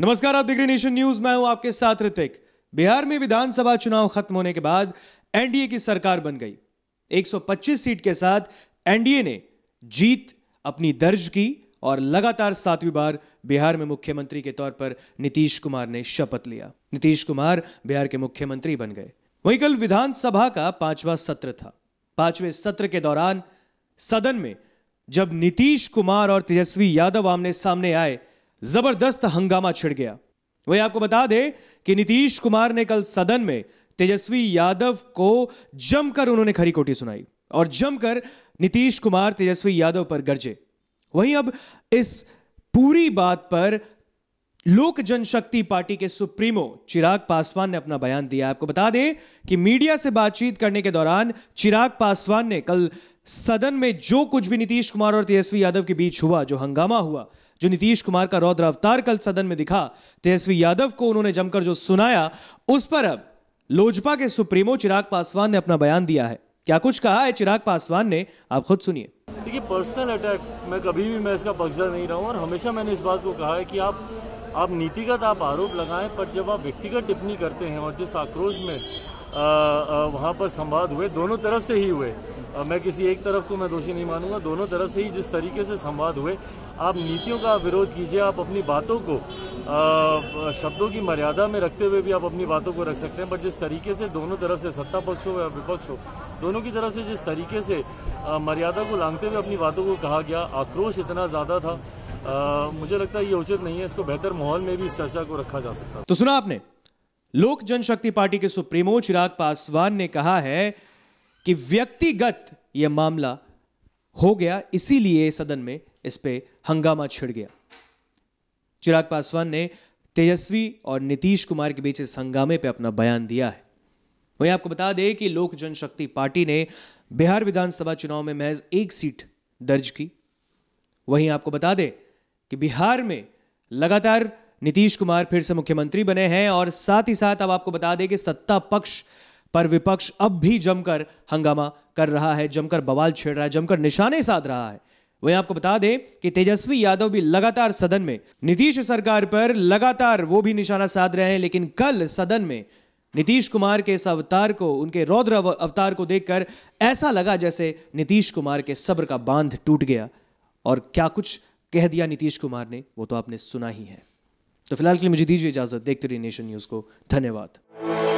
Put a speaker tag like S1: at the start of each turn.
S1: नमस्कार आप degree nation news मैं हूं आपके साथ ऋतिक बिहार में विधानसभा चुनाव खत्म होने के बाद एनडीए की सरकार बन गई 125 सीट के साथ एनडीए ने जीत अपनी दर्ज की और लगातार सातवीं बार बिहार में मुख्यमंत्री के तौर पर नीतीश कुमार ने शपथ लिया नीतीश कुमार बिहार के मुख्यमंत्री बन गए वहीं कल विधानसभा का पांचवा सत्र था पांचवें सत्र के दौरान सदन में जब नीतीश कुमार और तेजस्वी यादव आमने सामने आए जबरदस्त हंगामा छिड़ गया वही आपको बता दें कि नीतीश कुमार ने कल सदन में तेजस्वी यादव को जमकर उन्होंने खरी कोटी सुनाई और जमकर नीतीश कुमार तेजस्वी यादव पर गरजे वहीं अब इस पूरी बात पर लोक जनशक्ति पार्टी के सुप्रीमो चिराग पासवान ने अपना बयान दिया आपको बता दें कि मीडिया से बातचीत करने के दौरान चिराग पासवान ने कल सदन में जो कुछ भी नीतीश कुमार और तेजस्वी यादव के बीच हुआ जो हंगामा हुआ जो नीतीश कुमार का रौद्र अवतार कल सदन में दिखा तेजस्वी यादव को उन्होंने जमकर जो सुनाया उस पर अब लोजपा के सुप्रीमो चिराग पासवान ने अपना बयान दिया है क्या कुछ कहा है चिराग पासवान ने आप खुद सुनिए
S2: देखिए पर्सनल अटैक मैं कभी भी मैं इसका पक्षधर नहीं रहा हूँ और हमेशा मैंने इस बात को कहा है कि आप आप नीतिगत आप आरोप लगाएं पर जब आप व्यक्तिगत टिप्पणी करते हैं और जिस आक्रोश में वहाँ पर संवाद हुए दोनों तरफ से ही हुए आ, मैं किसी एक तरफ को मैं दोषी नहीं मानूंगा दोनों तरफ से ही जिस तरीके से संवाद हुए आप नीतियों का विरोध कीजिए आप अपनी बातों को आ, शब्दों की मर्यादा में रखते हुए भी आप अपनी बातों को रख सकते हैं बट जिस तरीके से दोनों तरफ से सत्ता पक्ष हो या विपक्ष हो दोनों की तरफ से जिस तरीके से आ, मर्यादा को लांगते हुए अपनी बातों को कहा गया आक्रोश इतना ज़्यादा था मुझे लगता है ये उचित नहीं है इसको बेहतर माहौल में भी इस चर्चा को रखा जा सकता
S1: तो सुना आपने लोक जनशक्ति पार्टी के सुप्रीमो चिराग पासवान ने कहा है कि व्यक्तिगत यह मामला हो गया इसीलिए सदन में इस पर हंगामा छिड़ गया चिराग पासवान ने तेजस्वी और नीतीश कुमार के बीच इस हंगामे पर अपना बयान दिया है वहीं आपको बता दें कि लोक जनशक्ति पार्टी ने बिहार विधानसभा चुनाव में महज एक सीट दर्ज की वहीं आपको बता दें कि बिहार में लगातार नीतीश कुमार फिर से मुख्यमंत्री बने हैं और साथ ही साथ अब आपको बता दें कि सत्ता पक्ष पर विपक्ष अब भी जमकर हंगामा कर रहा है जमकर बवाल छेड़ रहा है जमकर निशाने साध रहा है वहीं आपको बता दें कि तेजस्वी यादव भी लगातार सदन में नीतीश सरकार पर लगातार वो भी निशाना साध रहे हैं लेकिन कल सदन में नीतीश कुमार के इस अवतार को उनके रौद्र अवतार को देखकर ऐसा लगा जैसे नीतीश कुमार के सब्र का बांध टूट गया और क्या कुछ कह दिया नीतीश कुमार ने वो तो आपने सुना ही है तो फिलहाल के लिए मुझे दीजिए इजाज़त देखते रहिए नेशन न्यूज़ को धन्यवाद